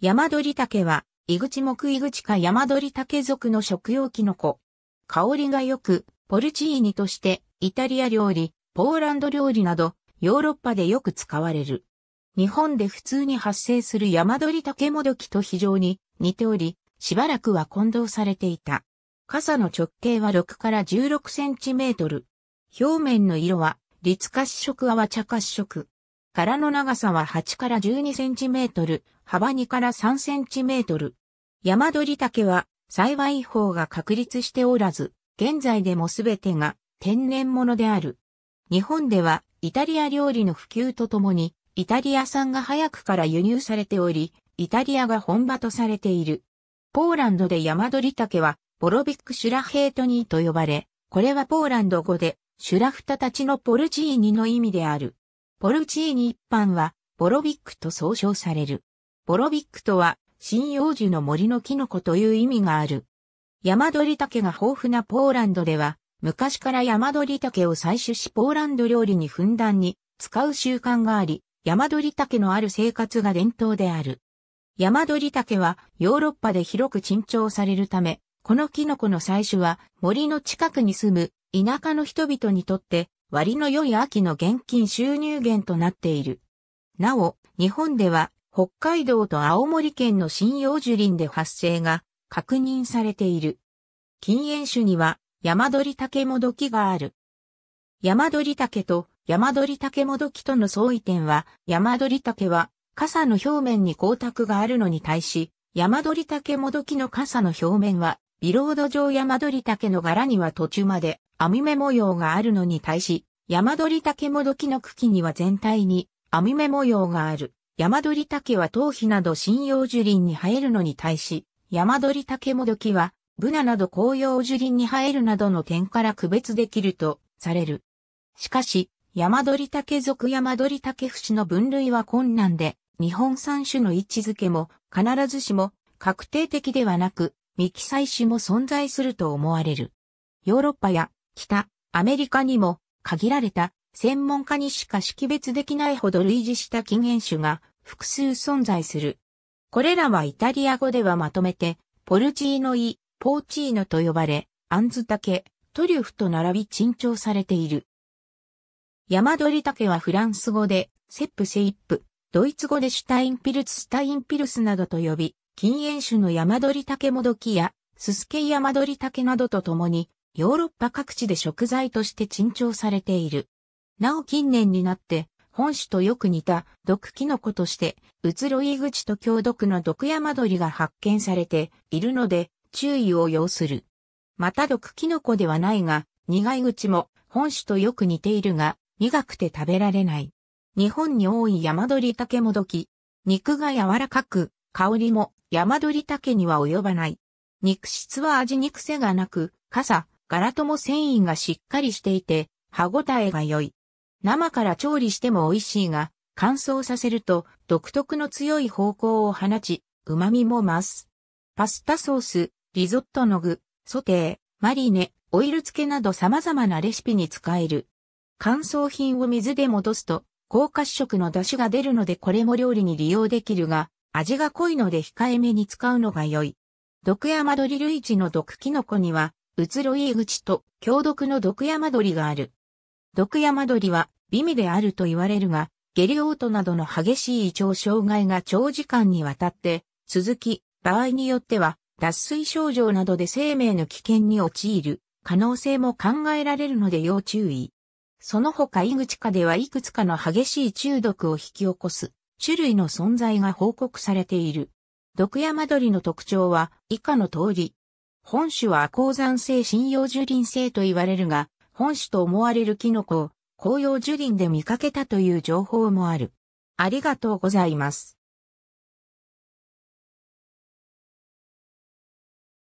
山鳥竹は、イグチ木イグチ科山鳥竹属の食用キノコ。香りが良く、ポルチーニとして、イタリア料理、ポーランド料理など、ヨーロッパでよく使われる。日本で普通に発生する山鳥竹もどきと非常に似ており、しばらくは混同されていた。傘の直径は6から16センチメートル。表面の色は、立褐色泡茶褐色。柄の長さは8から12センチメートル、幅2から3センチメートル。山鳥竹は幸い法が確立しておらず、現在でもすべてが天然物である。日本ではイタリア料理の普及とともに、イタリア産が早くから輸入されており、イタリアが本場とされている。ポーランドで山鳥竹は、ボロビックシュラヘートニーと呼ばれ、これはポーランド語で、シュラフタたちのポルチーニの意味である。ポルチーニ一般は、ボロビックと総称される。ボロビックとは、針葉樹の森のキノコという意味がある。山鳥竹が豊富なポーランドでは、昔から山鳥竹を採取しポーランド料理にふんだんに使う習慣があり、山鳥竹のある生活が伝統である。山鳥竹はヨーロッパで広く珍重されるため、このキノコの採取は森の近くに住む田舎の人々にとって割の良い秋の現金収入源となっている。なお、日本では北海道と青森県の針葉樹林で発生が確認されている。禁煙種には山鳥竹もどきがある。山鳥竹と山鳥竹もどきとの相違点は、山鳥竹は傘の表面に光沢があるのに対し、山鳥竹もどきの傘の表面はビロード状山鳥竹の柄には途中まで網目模様があるのに対し、山鳥竹もどきの茎には全体に網目模様がある。山鳥竹は頭皮など針葉樹林に生えるのに対し、山鳥竹もどきはブナなど紅葉樹林に生えるなどの点から区別できるとされる。しかし、山鳥竹属山鳥竹節の分類は困難で、日本三種の位置づけも必ずしも確定的ではなく、ミキサイ氏も存在すると思われる。ヨーロッパや北、アメリカにも限られた専門家にしか識別できないほど類似した禁煙種が複数存在する。これらはイタリア語ではまとめて、ポルチーノイ、ポーチーノと呼ばれ、アンズ竹、トリュフと並び珍重されている。山鳥ケはフランス語で、セップセイップ、ドイツ語でシュタインピルツ、スタインピルスなどと呼び、禁煙種の山鳥竹もどきや、すすけ山鳥竹などとともに、ヨーロッパ各地で食材として珍重されている。なお近年になって、本種とよく似た毒キノコとして、うつろい口と強毒の毒山鳥が発見されているので、注意を要する。また毒キノコではないが、苦い口も本種とよく似ているが、苦くて食べられない。日本に多い山鳥竹もどき。肉が柔らかく、香りも山鳥竹には及ばない。肉質は味に癖がなく、傘、柄とも繊維がしっかりしていて、歯ごたえが良い。生から調理しても美味しいが、乾燥させると独特の強い方向を放ち、旨味も増す。パスタソース、リゾットの具、ソテー、マリネ、オイル漬けなど様々なレシピに使える。乾燥品を水で戻すと、高褐色の出汁が出るのでこれも料理に利用できるが、味が濃いので控えめに使うのが良い。毒山鳥類地の毒キノコには、うつろい口と強毒の毒山鳥がある。毒山鳥は美味であると言われるが、下痢嘔吐などの激しい胃腸障害が長時間にわたって続き、場合によっては脱水症状などで生命の危険に陥る可能性も考えられるので要注意。その他井口下ではいくつかの激しい中毒を引き起こす種類の存在が報告されている。毒山鳥の特徴は以下の通り。本種は鉱山性針葉樹林性と言われるが、本種と思われるキノコを紅葉樹林で見かけたという情報もある。ありがとうございます。